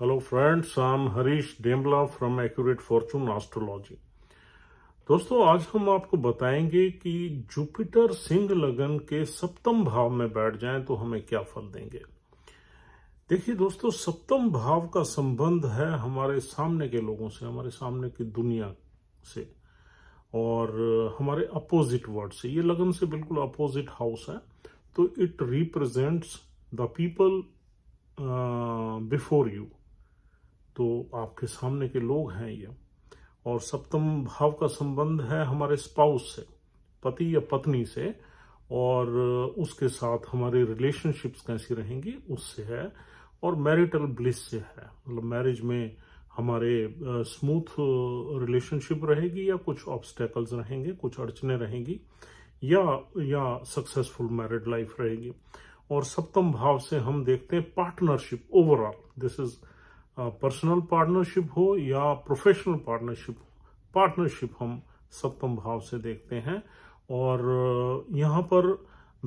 hello friends I'm Harish Dembla from accurate fortune astrology दोस्तों आज हम आपको बताएंगे कि जुपिटर सिंह लगन के सप्तम भाव में बैठ जाएं तो हमें क्या फल देंगे देखिए दोस्तों सप्तम भाव का संबंध है हमारे सामने के लोगों से हमारे सामने की दुनिया से और हमारे अपोजिट वर्ड से ये लगन से बिल्कुल अपोजिट हाउस है तो it represents the people before you तो आपके सामने के लोग हैं ये और सप्तम भाव का संबंध है हमारे स्पाउस से पति या पत्नी से और उसके साथ हमारे रिलेशनशिप्स कैसी रहेंगी उससे है और मैरिटल ब्लिस से है मतलब मैरिज में हमारे स्मूथ रिलेशनशिप रहेगी या कुछ ऑब्स्टेकल्स रहेंगे कुछ अड़चने रहेंगी या या सक्सेसफुल मैरिड लाइफ रहेगी और सप्तम भाव से हम देखते हैं partnership overall this is personal partnership हो या प्रोफेशनल पार्टनरशिप पार्टनरशिप हम सप्तम भाव से देखते हैं और यहाँ पर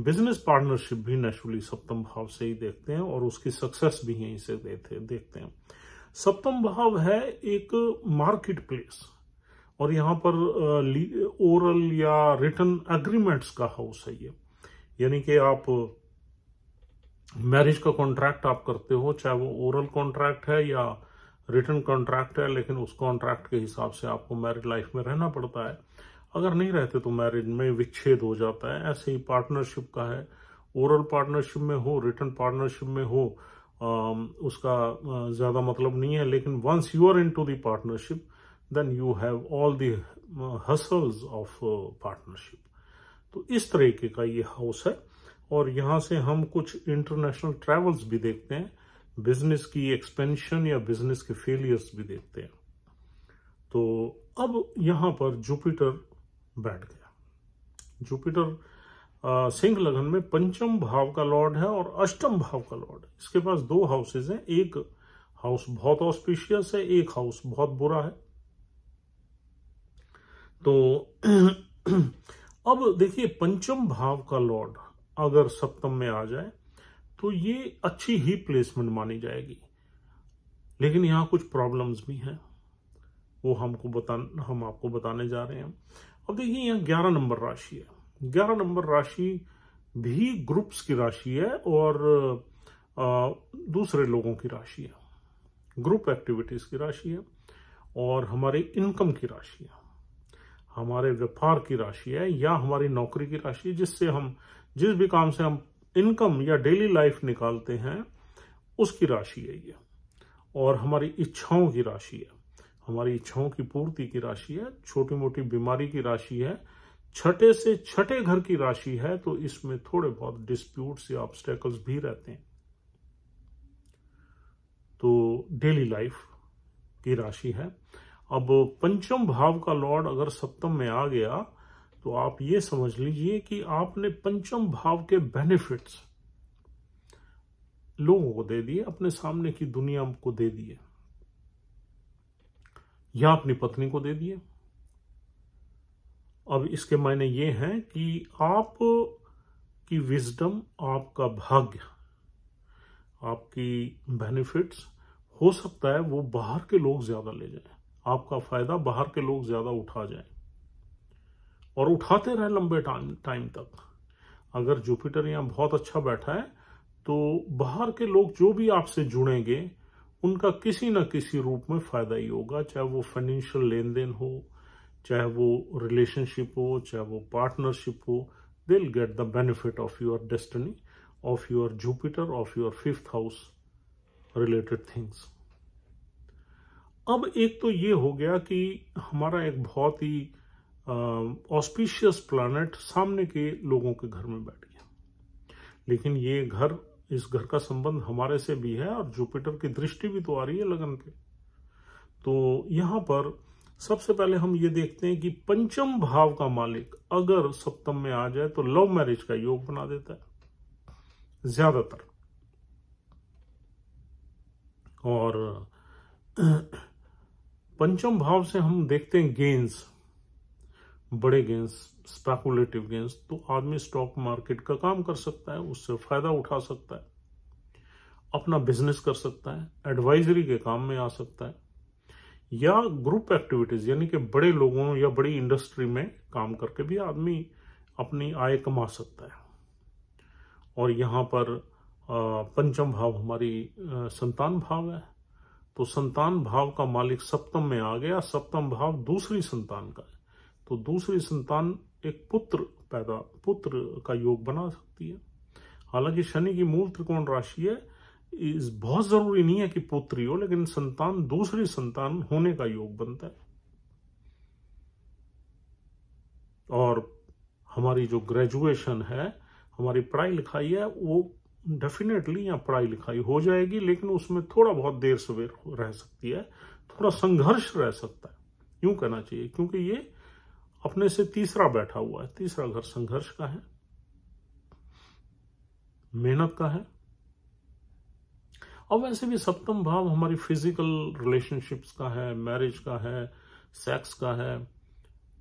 बिजनेस पार्टनरशिप भी नेचुरली सप्तम भाव से ही देखते हैं और उसकी सक्सेस भी यहीं से देते देखते हैं सप्तम भाव है एक मार्केट प्लेस और यहाँ पर ओरल या रिटर्न एग्रीमेंट्स का हाउस है ये यानी कि आप मैरिज का कॉन्ट्रैक्ट आप करते हो चाहे वो ओरल कॉन्ट्रैक्ट है या रिटर्न कॉन्ट्रैक्ट है लेकिन उस कॉन्ट्रैक्ट के हिसाब से आपको मैरिड लाइफ में रहना पड़ता है अगर नहीं रहते तो मैरिज में विच्छेद हो जाता है ऐसे ही पार्टनरशिप का है ओरल पार्टनरशिप में हो रिटर्न पार्टनरशिप में हो आ, उसका ज़्यादा मतलब नहीं है लेकिन once you are in to partnership then you have all the hassles of partnership तो इस तरीके का ये हाउस है और यहां से हम कुछ इंटरनेशनल ट्रेवल्स भी देखते हैं बिजनेस की एक्सपेंशन या बिजनेस के फेलियर्स भी देखते हैं तो अब यहां पर जुपिटर बैठ गया जुपिटर सिंह लगन में पंचम भाव का लॉर्ड है और अष्टम भाव का लॉर्ड इसके पास दो हाउसेज हैं एक हाउस बहुत ऑस्पिशियस है एक हाउस बहुत बुरा है तो अब देखिए पंचम भाव का लॉर्ड अगर सप्तम में आ जाए तो ये अच्छी ही प्लेसमेंट मानी जाएगी लेकिन यहाँ कुछ प्रॉब्लम्स भी हैं वो हमको बता हम आपको बताने जा रहे हैं अब देखिए यहाँ ग्यारह नंबर राशि है ग्यारह नंबर राशि भी ग्रुप्स की राशि है और आ, दूसरे लोगों की राशि है ग्रुप एक्टिविटीज़ की राशि है और हमारी इनकम की राशि है हमारे व्यापार की राशि है या हमारी नौकरी की राशि है जिससे हम जिस भी काम से हम इनकम या डेली लाइफ निकालते हैं उसकी राशि है ये और हमारी इच्छाओं की राशि है हमारी इच्छाओं की पूर्ति की राशि है छोटी मोटी बीमारी की राशि है छठे से छठे घर की राशि है तो इसमें थोड़े बहुत डिस्प्यूट्स या ऑब्स्टेकल्स भी रहते हैं तो डेली लाइफ की राशि है अब पंचम भाव का लॉर्ड अगर सप्तम में आ गया तो आप ये समझ लीजिए कि आपने पंचम भाव के बेनिफिट्स लोगों को दे दिए अपने सामने की दुनिया को दे दिए या अपनी पत्नी को दे दिए अब इसके मायने ये हैं कि आप की विजडम आपका भाग्य आपकी बेनिफिट्स हो सकता है वो बाहर के लोग ज्यादा ले जाए आपका फायदा बाहर के लोग ज्यादा उठा जाएं और उठाते रहे लंबे टाइम तक अगर जुपिटर यहाँ बहुत अच्छा बैठा है तो बाहर के लोग जो भी आपसे जुड़ेंगे उनका किसी न किसी रूप में फायदा ही होगा चाहे वो फाइनेंशियल लेन देन हो चाहे वो रिलेशनशिप हो चाहे वो पार्टनरशिप हो they get the benefit of your destiny of your Jupiter of your fifth house related things अब एक तो ये हो गया कि हमारा एक बहुत ही ऑस्पिशियस प्लानट सामने के लोगों के घर में बैठ गया लेकिन ये घर इस घर का संबंध हमारे से भी है और जुपिटर की दृष्टि भी तो आ रही है लगन पे तो यहां पर सबसे पहले हम ये देखते हैं कि पंचम भाव का मालिक अगर सप्तम में आ जाए तो लव मैरिज का योग बना देता है ज्यादातर और पंचम भाव से हम देखते हैं गेंस बड़े गेंस स्पेकुलेटिव गेंस तो आदमी स्टॉक मार्केट का काम कर सकता है उससे फायदा उठा सकता है अपना बिजनेस कर सकता है एडवाइजरी के काम में आ सकता है या ग्रुप एक्टिविटीज यानी कि बड़े लोगों या बड़ी इंडस्ट्री में काम करके भी आदमी अपनी आय कमा सकता है और यहाँ पर पंचम भाव हमारी संतान भाव है तो संतान भाव का मालिक सप्तम में आ गया सप्तम भाव दूसरी संतान का है तो दूसरी संतान एक पुत्र पैदा पुत्र का योग बना सकती है हालांकि शनि की मूल त्रिकोण राशि है इस बहुत जरूरी नहीं है कि पुत्री हो लेकिन संतान दूसरी संतान होने का योग बनता है और हमारी जो ग्रेजुएशन है हमारी पढ़ाई लिखाई है वो डेफिनेटली यहाँ पढ़ाई लिखाई हो जाएगी लेकिन उसमें थोड़ा बहुत देर सवेर रह सकती है थोड़ा संघर्ष रह सकता है यूं कहना चाहिए क्योंकि ये अपने से तीसरा बैठा हुआ है तीसरा घर संघर्ष का है मेहनत का है और वैसे भी सप्तम भाव हमारी फिजिकल रिलेशनशिप्स का है मैरिज का है सेक्स का है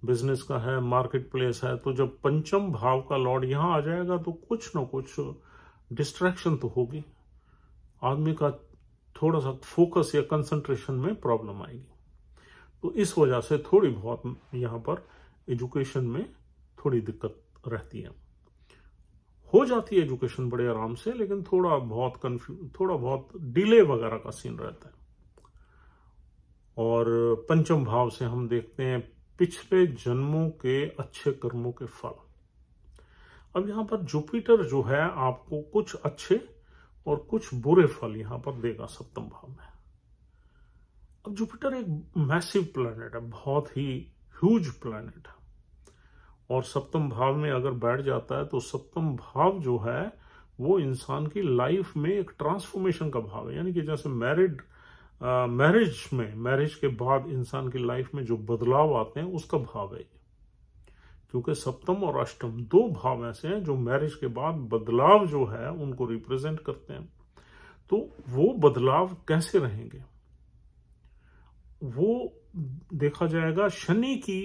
बिजनेस का है मार्केट प्लेस है तो जब पंचम भाव का लॉर्ड यहां आ जाएगा तो कुछ ना कुछ डिस्ट्रैक्शन तो होगी आदमी का थोड़ा सा फोकस या कंसंट्रेशन में प्रॉब्लम आएगी तो इस वजह से थोड़ी बहुत यहां पर एजुकेशन में थोड़ी दिक्कत रहती है हो जाती है एजुकेशन बड़े आराम से लेकिन थोड़ा बहुत कंफ्यूज थोड़ा बहुत डिले वगैरह का सीन रहता है और पंचम भाव से हम देखते हैं पिछले जन्मों के अच्छे कर्मों के फल अब यहां पर जुपिटर जो है आपको कुछ अच्छे और कुछ बुरे फल यहां पर देगा सप्तम भाव में अब जुपिटर एक मैसिव प्लैनेट है बहुत ही ह्यूज प्लैनेट है और सप्तम भाव में अगर बैठ जाता है तो सप्तम भाव जो है वो इंसान की लाइफ में एक ट्रांसफॉर्मेशन का भाव है यानी कि जैसे मैरिड मैरिज में मैरिज के बाद इंसान की लाइफ में जो बदलाव आते हैं उसका भाव है क्योंकि सप्तम और अष्टम दो भाव ऐसे हैं जो मैरिज के बाद बदलाव जो है उनको रिप्रेजेंट करते हैं तो वो बदलाव कैसे रहेंगे वो देखा जाएगा शनि की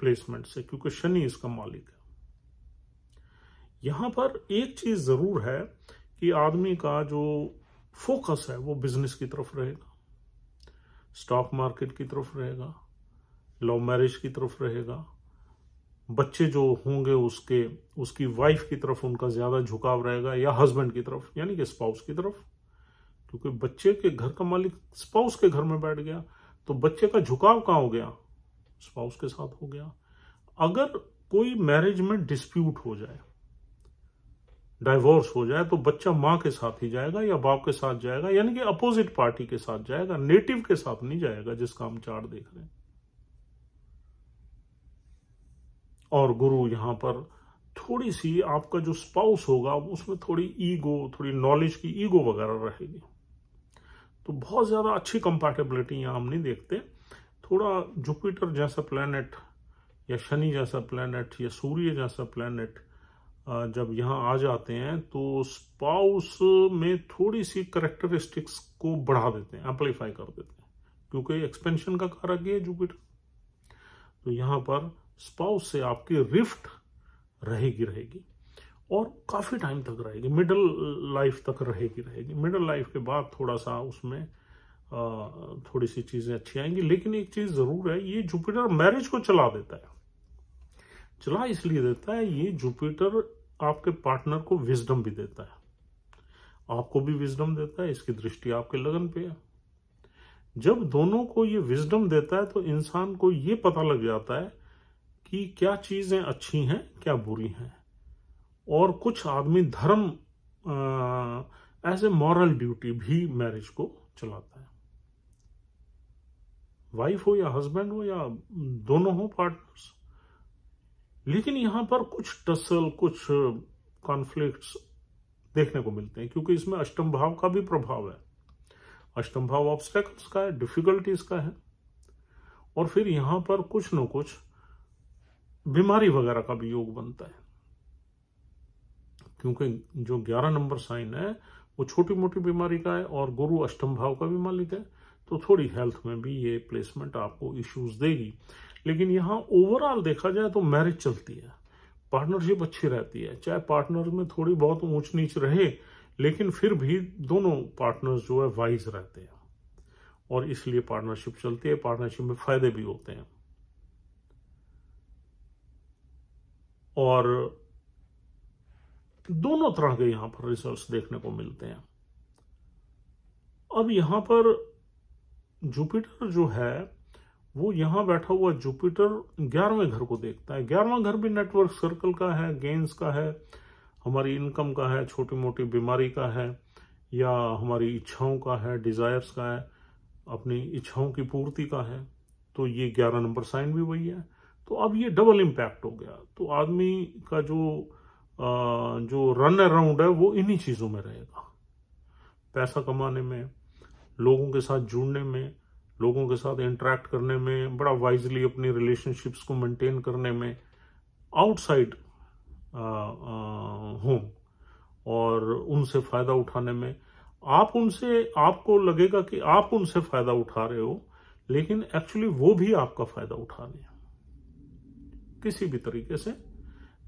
प्लेसमेंट से क्योंकि शनि इसका मालिक है यहां पर एक चीज जरूर है कि आदमी का जो फोकस है वो बिजनेस की तरफ रहेगा स्टॉक मार्केट की तरफ रहेगा लव मैरिज की तरफ रहेगा बच्चे जो होंगे उसके उसकी वाइफ की तरफ उनका ज्यादा झुकाव रहेगा या हस्बैंड की तरफ यानी कि स्पाउस की तरफ क्योंकि बच्चे के घर का मालिक स्पाउस के घर में बैठ गया तो बच्चे का झुकाव कहाँ हो गया स्पाउस के साथ हो गया अगर कोई मैरिज में डिस्प्यूट हो जाए डाइवोर्स हो जाए तो बच्चा माँ के साथ ही जाएगा या बाप के साथ जाएगा यानी कि अपोजिट पार्टी के साथ जाएगा नेटिव के साथ नहीं जाएगा जिसका हम चार देख रहे हैं और गुरु यहां पर थोड़ी सी आपका जो स्पाउस होगा उसमें थोड़ी ईगो थोड़ी नॉलेज की ईगो वगैरह रहेगी तो बहुत ज्यादा अच्छी कंपैटिबिलिटी यहां हम नहीं देखते थोड़ा जुपिटर जैसा प्लानट या शनि जैसा प्लानट या सूर्य जैसा प्लानट जब यहाँ आ जाते हैं तो स्पाउस में थोड़ी सी करेक्टरिस्टिक्स को बढ़ा देते हैं एम्पलीफाई कर देते हैं क्योंकि एक्सपेंशन का कारक है जुपिटर तो यहाँ पर स्पाउस से आपकी रिफ्ट रहेगी रहेगी और काफ़ी टाइम तक रहेगी मिडल लाइफ तक रहेगी रहेगी मिडल लाइफ के बाद थोड़ा सा उसमें थोड़ी सी चीजें अच्छी आएंगी लेकिन एक चीज जरूर है ये जुपिटर मैरिज को चला देता है चला इसलिए देता है ये जुपिटर आपके पार्टनर को विजडम भी देता है आपको भी विजडम देता है इसकी दृष्टि आपके लगन पे है जब दोनों को ये विजडम देता है तो इंसान को ये पता लग जाता है कि क्या चीजें अच्छी हैं क्या बुरी हैं और कुछ आदमी dharma as a moral duty भी मैरिज को चलाता है वाइफ हो या हस्बैंड हो या दोनों हो पार्टनर्स लेकिन यहां पर कुछ टसल कुछ कॉन्फ्लिक्ट्स uh, देखने को मिलते हैं क्योंकि इसमें अष्टम भाव का भी प्रभाव है अष्टम भाव ऑब्स्टेकल्स का है डिफिकल्टीज का है और फिर यहां पर कुछ न कुछ बीमारी वगैरह का भी योग बनता है क्योंकि जो 11 नंबर साइन है वो छोटी मोटी बीमारी का है और गुरु अष्टम भाव का भी मालिक है तो थोड़ी हेल्थ में भी ये प्लेसमेंट आपको इश्यूज देगी लेकिन यहाँ ओवरऑल देखा जाए तो मैरिज चलती है पार्टनरशिप अच्छी रहती है चाहे पार्टनर में थोड़ी बहुत ऊंच नीच रहे लेकिन फिर भी दोनों पार्टनर्स जो है वाइज रहते हैं और इसलिए पार्टनरशिप चलती है पार्टनरशिप में फायदे भी होते हैं और दोनों तरह के यहां पर रिसर्च देखने को मिलते हैं अब यहां पर जुपिटर जो है वो यहां बैठा हुआ जुपिटर ग्यारहवें घर को देखता है ग्यारहवा घर भी नेटवर्क सर्कल का है गेंस का है हमारी इनकम का है छोटी मोटी बीमारी का है या हमारी इच्छाओं का है डिजायर्स का है अपनी इच्छाओं की पूर्ति का है तो ये ग्यारह नंबर साइन भी वही है तो अब ये डबल इम्पैक्ट हो गया तो आदमी का जो आ, जो रन अराउंड है वो इन्हीं चीजों में रहेगा पैसा कमाने में लोगों के साथ जुड़ने में लोगों के साथ इंटरेक्ट करने में बड़ा वाइजली अपनी रिलेशनशिप्स को मेंटेन करने में आउटसाइड हों और उनसे फायदा उठाने में आप उनसे आपको लगेगा कि आप उनसे फायदा उठा रहे हो लेकिन एक्चुअली वो भी आपका फायदा उठा रहे हैं किसी भी तरीके से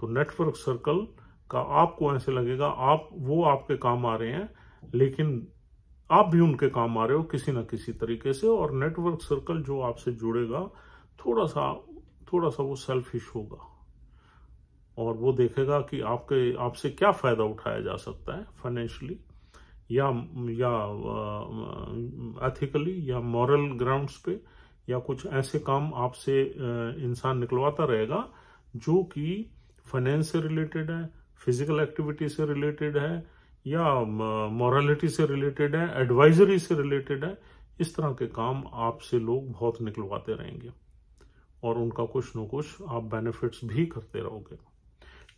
तो नेटवर्क सर्कल का आपको ऐसे लगेगा आप वो आपके काम आ रहे हैं लेकिन आप भी उनके काम आ रहे हो किसी ना किसी तरीके से और नेटवर्क सर्कल जो आपसे जुड़ेगा थोड़ा सा थोड़ा सा वो सेल्फिश होगा और वो देखेगा कि आपके आपसे क्या फायदा उठाया जा सकता है फाइनेंशियली या या एथिकली या मॉरल ग्राउंड्स पे या कुछ ऐसे काम आपसे इंसान निकलवाता रहेगा जो कि फाइनेंस से रिलेटेड है फिजिकल एक्टिविटी से रिलेटेड है या मॉरलिटी से रिलेटेड है एडवाइजरी से रिलेटेड है इस तरह के काम आपसे लोग बहुत निकलवाते रहेंगे और उनका कुछ न कुछ आप बेनिफिट्स भी करते रहोगे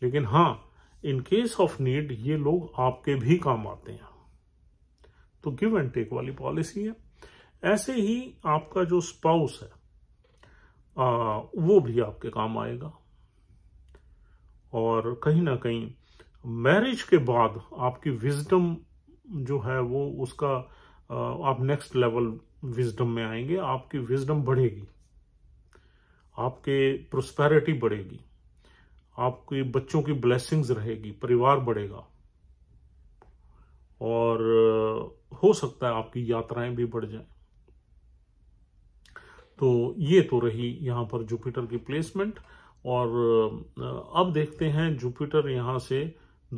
लेकिन हाँ इन केस ऑफ नीड ये लोग आपके भी काम आते हैं तो गिव एंड टेक वाली पॉलिसी है ऐसे ही आपका जो स्पाउस है आ, वो भी आपके काम आएगा और कहीं ना कहीं मैरिज के बाद आपकी विजडम जो है वो उसका आप नेक्स्ट लेवल विजडम में आएंगे आपकी विजडम बढ़ेगी आपके प्रोस्पेरिटी बढ़ेगी आपके बच्चों की ब्लेसिंग्स रहेगी परिवार बढ़ेगा और हो सकता है आपकी यात्राएं भी बढ़ जाएं तो ये तो रही यहां पर जुपिटर की प्लेसमेंट और अब देखते हैं जुपिटर यहां से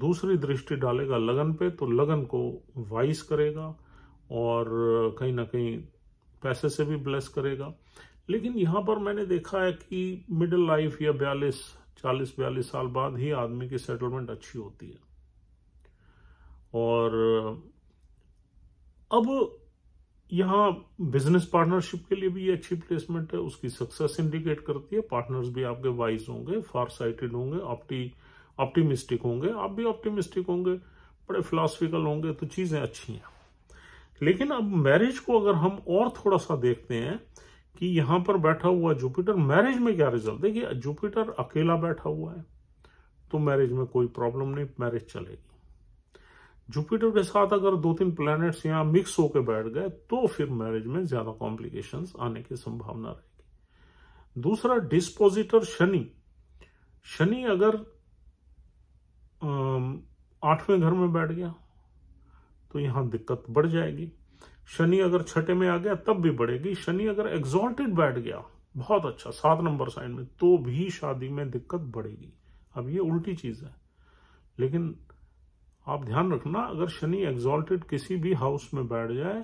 दूसरी दृष्टि डालेगा लगन पे तो लगन को वाइस करेगा और कहीं ना कहीं पैसे से भी ब्लेस करेगा लेकिन यहां पर मैंने देखा है कि मिडिल लाइफ या बयालीस चालीस बयालीस साल बाद ही आदमी की सेटलमेंट अच्छी होती है और अब यहां बिजनेस पार्टनरशिप के लिए भी ये अच्छी प्लेसमेंट है उसकी सक्सेस इंडिकेट करती है पार्टनर्स भी आपके वाइज होंगे फार साइटेड होंगे आपकी ऑप्टिमिस्टिक होंगे आप भी ऑप्टिमिस्टिक होंगे बड़े फिलोसफिकल होंगे तो चीजें अच्छी हैं लेकिन अब मैरिज को अगर हम और थोड़ा सा देखते हैं कि यहां पर बैठा हुआ जुपिटर मैरिज में क्या रिजल्ट देखिए जुपिटर अकेला बैठा हुआ है तो मैरिज में कोई प्रॉब्लम नहीं मैरिज चलेगी जुपिटर के साथ अगर दो तीन प्लैनेट्स यहां मिक्स होकर बैठ गए तो फिर मैरिज में ज्यादा कॉम्प्लिकेशंस आने की संभावना रहेगी दूसरा डिस्पोजिटर शनि शनि अगर आठवें घर में बैठ गया तो यहां दिक्कत बढ़ जाएगी शनि अगर छठे में आ गया तब भी बढ़ेगी शनि अगर एग्जॉल्टेड बैठ गया बहुत अच्छा सात नंबर साइन में तो भी शादी में दिक्कत बढ़ेगी अब ये उल्टी चीज है लेकिन आप ध्यान रखना अगर शनि एग्जॉल्टेड किसी भी हाउस में बैठ जाए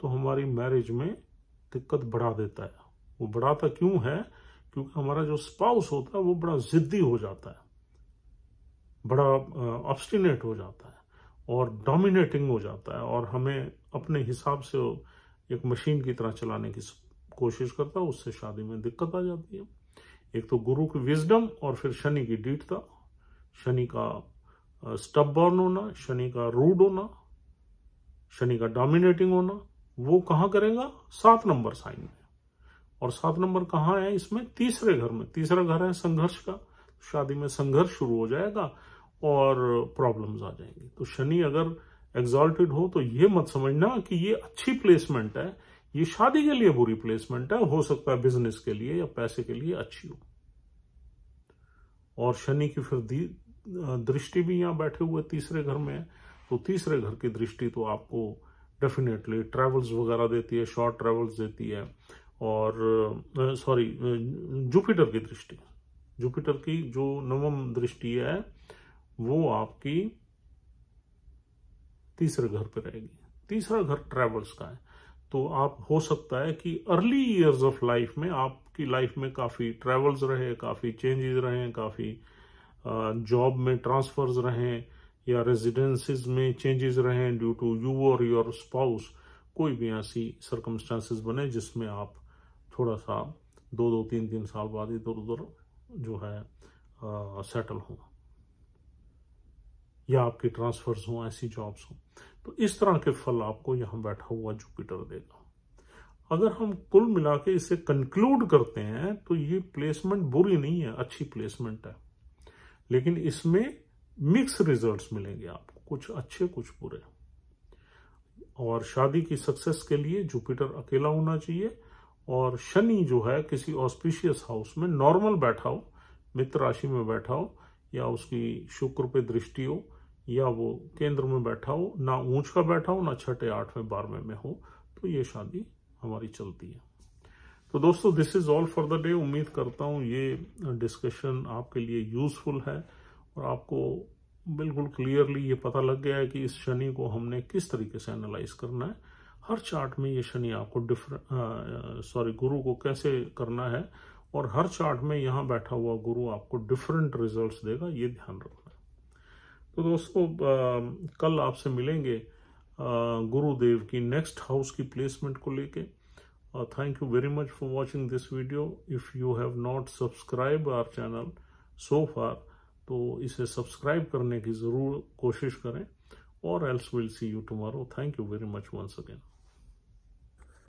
तो हमारी मैरिज में दिक्कत बढ़ा देता है वो बढ़ाता क्यों है क्योंकि हमारा जो स्पाउस होता है वो बड़ा जिद्दी हो जाता है बड़ा ऑब्सटिनेट हो जाता है और डोमिनेटिंग हो जाता है और हमें अपने हिसाब से एक मशीन की तरह चलाने की कोशिश करता है उससे शादी में दिक्कत आ जाती है एक तो गुरु की विजडम और फिर शनि की डीटता शनि का स्टबॉर्न होना शनि का रूड होना शनि का डोमिनेटिंग होना वो कहाँ करेगा सात नंबर साइन में और सात नंबर कहाँ है इसमें तीसरे घर में तीसरा घर है संघर्ष का शादी में संघर्ष शुरू हो जाएगा और प्रॉब्लम्स आ जाएंगी तो शनि अगर एग्जॉल्टेड हो तो ये मत समझना कि ये अच्छी प्लेसमेंट है ये शादी के लिए बुरी प्लेसमेंट है हो सकता है बिजनेस के लिए या पैसे के लिए अच्छी हो और शनि की फिर दृष्टि भी यहां बैठे हुए तीसरे घर में है तो तीसरे घर की दृष्टि तो आपको डेफिनेटली ट्रैवल्स वगैरह देती है शॉर्ट ट्रेवल्स देती है और सॉरी जुपिटर की दृष्टि जुपिटर की जो नवम दृष्टि है वो आपकी तीसरे घर पर रहेगी तीसरा घर ट्रेवल्स का है तो आप हो सकता है कि अर्ली ईयर्स ऑफ लाइफ में आपकी लाइफ में काफ़ी ट्रेवल्स रहे काफ़ी चेंजेस रहे काफ़ी जॉब में ट्रांसफर्स रहें या रेजिडेंसीज में चेंजेस रहें ड्यू टू यू और योर स्पाउस कोई भी ऐसी सरकमस्टांसिस बने जिसमें आप थोड़ा सा दो दो तीन तीन साल बाद इधर उधर जो है सेटल हों या आपकी ट्रांसफर्स हों ऐसी जॉब्स हों तो इस तरह के फल आपको यहां बैठा हुआ जुपिटर देगा अगर हम कुल मिला के इसे कंक्लूड करते हैं तो ये प्लेसमेंट बुरी नहीं है अच्छी प्लेसमेंट है लेकिन इसमें मिक्स रिजल्ट्स मिलेंगे आपको कुछ अच्छे कुछ बुरे और शादी की सक्सेस के लिए जुपिटर अकेला होना चाहिए और शनि जो है किसी ऑस्पिशियस हाउस में नॉर्मल बैठा हो मित्र राशि में बैठा हो या उसकी शुक्र पे दृष्टि हो या वो केंद्र में बैठा हो ना ऊंच का बैठा हो ना छठे आठवें बारहवें में हो तो ये शादी हमारी चलती है तो दोस्तों this is all for the day उम्मीद करता हूँ ये डिस्कशन आपके लिए यूजफुल है और आपको बिल्कुल क्लियरली ये पता लग गया है कि इस शनि को हमने किस तरीके से एनालाइज करना है हर चार्ट में ये शनि आपको डिफरेंट सॉरी गुरु को कैसे करना है और हर चार्ट में यहाँ बैठा हुआ गुरु आपको डिफरेंट रिजल्ट्स देगा ये ध्यान रखना तो दोस्तों कल आपसे मिलेंगे गुरुदेव की नेक्स्ट हाउस की प्लेसमेंट को लेके thank you very much for watching this video if you have not subscribe our channel so far तो इसे सब्सक्राइब करने की ज़रूर कोशिश करें और else will see you tomorrow thank you very much once again